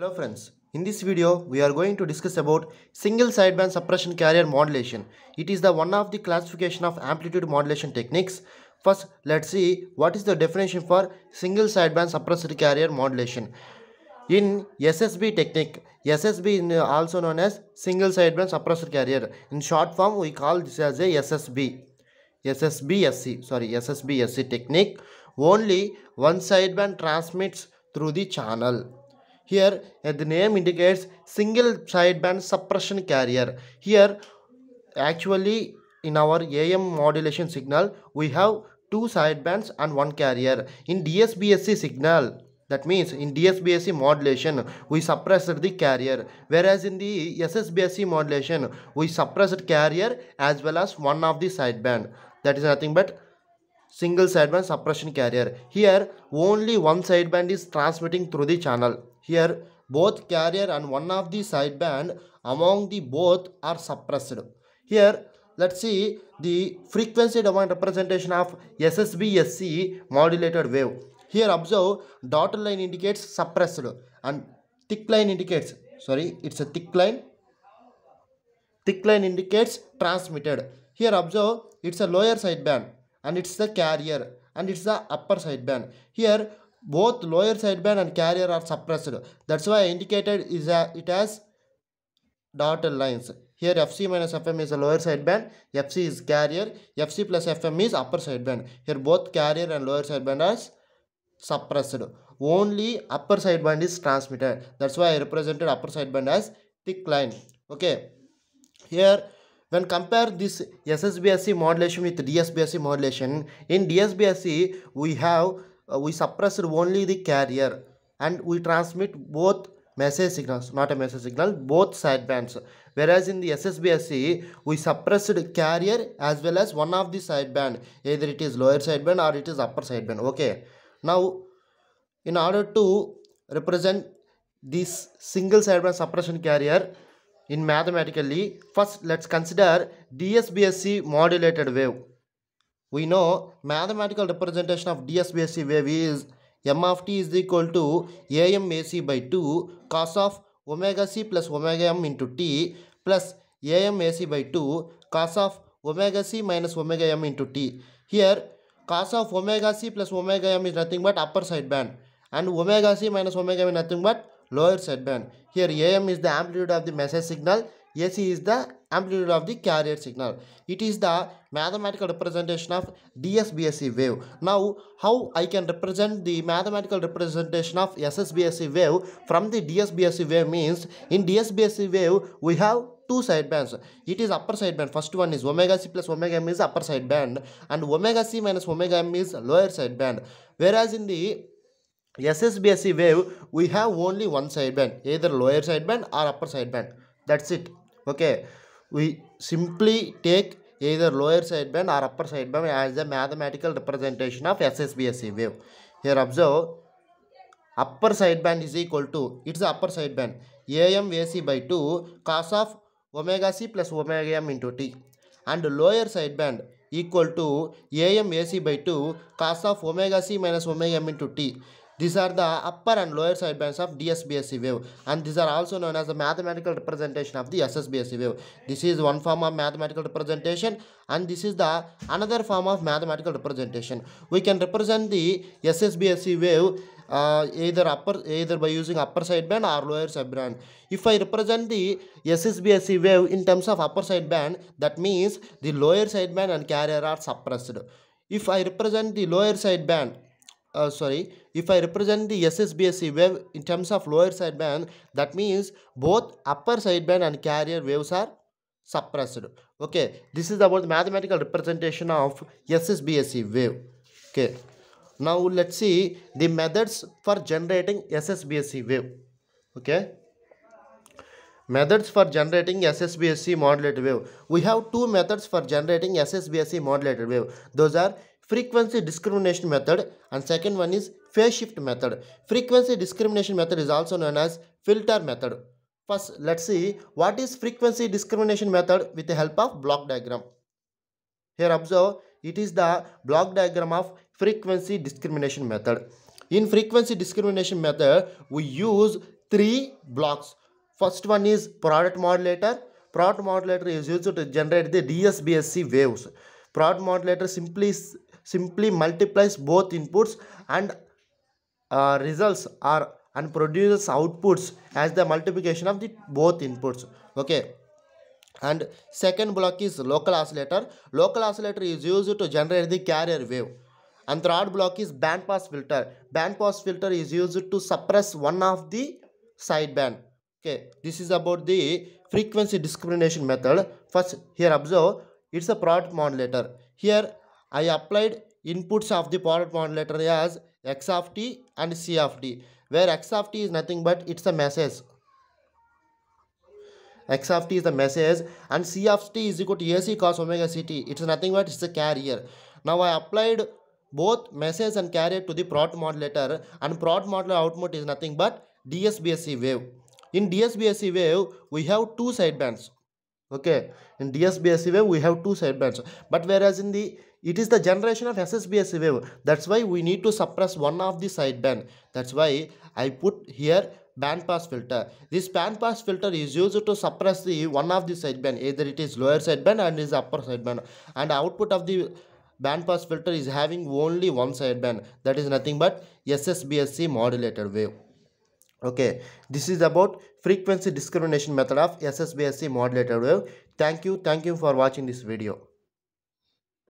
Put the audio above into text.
Hello friends, in this video we are going to discuss about single sideband suppression carrier modulation. It is the one of the classification of amplitude modulation techniques. First let's see what is the definition for single sideband suppressed carrier modulation. In SSB technique, SSB is also known as single sideband suppressed carrier. In short form we call this as a SSB. SSB SC. sorry SSB SC technique only one sideband transmits through the channel here, uh, the name indicates, single sideband suppression carrier. Here, actually, in our AM modulation signal, we have two sidebands and one carrier. In DSBSC signal, that means in DSBSC modulation, we suppressed the carrier. Whereas in the SSBSC modulation, we suppressed carrier as well as one of the sideband. That is nothing but single sideband suppression carrier. Here, only one sideband is transmitting through the channel. Here, both carrier and one of the sideband among the both are suppressed. Here, let's see the frequency domain representation of SSB-SC modulated wave. Here observe dotted line indicates suppressed and thick line indicates, sorry, it's a thick line. Thick line indicates transmitted. Here observe it's a lower sideband and it's the carrier and it's the upper sideband. Here both lower sideband and carrier are suppressed. That's why I indicated is a, it has dotted lines. Here FC minus FM is lower sideband, FC is carrier, FC plus FM is upper sideband. Here both carrier and lower sideband are suppressed. Only upper sideband is transmitted. That's why I represented upper sideband as thick line. Okay. Here when compare this SSBSC modulation with DSBSC modulation, in DSBSC we have uh, we suppress only the carrier and we transmit both message signals not a message signal both sidebands whereas in the SSBSC, we suppressed carrier as well as one of the sideband either it is lower sideband or it is upper sideband okay now in order to represent this single sideband suppression carrier in mathematically first let's consider DSBSC modulated wave we know mathematical representation of DSBAC wave is m of t is equal to amac by 2 cos of omega c plus omega m into t plus amac by 2 cos of omega c minus omega m into t. Here cos of omega c plus omega m is nothing but upper side band and omega c minus omega m is nothing but lower side band. Here AM is the amplitude of the message signal, AC is the amplitude of the carrier signal. It is the mathematical representation of DSBSE wave. Now, how I can represent the mathematical representation of SSBSE wave from the DSBSE wave means in DSBSE wave we have two side bands. It is upper side band. First one is omega c plus omega m is upper side band and omega c minus omega m is lower side band. Whereas in the SSBSE wave, we have only one sideband, either lower sideband or upper sideband. That's it. Okay. we simply take either lower sideband or upper sideband as the mathematical representation of SSBSE wave. Here observe upper sideband is equal to its upper sideband AM AC by 2 cos of omega C plus omega M into T and lower sideband equal to AM AC by 2 cos of omega C minus omega M into T. These are the upper and lower sidebands of DSBSE wave and these are also known as the mathematical representation of the SSBSE wave. This is one form of mathematical representation and this is the another form of mathematical representation. We can represent the SSBSE wave uh, either upper either by using upper sideband or lower sideband. If I represent the SSBSE wave in terms of upper sideband, that means the lower sideband and carrier are suppressed. If I represent the lower sideband, uh, sorry, if I represent the SSBSC wave in terms of lower sideband, that means both upper sideband and carrier waves are suppressed. Okay, this is about mathematical representation of SSBSC wave. Okay, now let's see the methods for generating SSBSC wave. Okay, methods for generating SSBSC modulated wave. We have two methods for generating SSBSC modulated wave. Those are frequency discrimination method and second one is phase shift method. Frequency discrimination method is also known as filter method. First, let's see what is frequency discrimination method with the help of block diagram. Here observe, it is the block diagram of frequency discrimination method. In frequency discrimination method, we use three blocks. First one is product modulator. Product modulator is used to generate the DSBSC waves. Product modulator simply simply multiplies both inputs and uh, results are and produces outputs as the multiplication of the both inputs okay and second block is local oscillator local oscillator is used to generate the carrier wave and third block is bandpass filter bandpass filter is used to suppress one of the sideband okay this is about the frequency discrimination method first here observe it's a product modulator here I applied inputs of the product modulator as x of t and c of t where x of t is nothing but it's a message x of t is the message and c of t is equal to ac cos omega ct it's nothing but it's a carrier now i applied both message and carrier to the product modulator and product modulator output is nothing but dsbsc wave in dsbsc wave we have two sidebands okay in dsbsc wave we have two sidebands but whereas in the it is the generation of SSBS wave. That's why we need to suppress one of the sideband. That's why I put here bandpass filter. This bandpass filter is used to suppress the one of the sideband. Either it is lower sideband and is upper sideband. And output of the bandpass filter is having only one sideband. That is nothing but SSBSC modulated wave. Okay, this is about frequency discrimination method of SSBSC modulated wave. Thank you. Thank you for watching this video.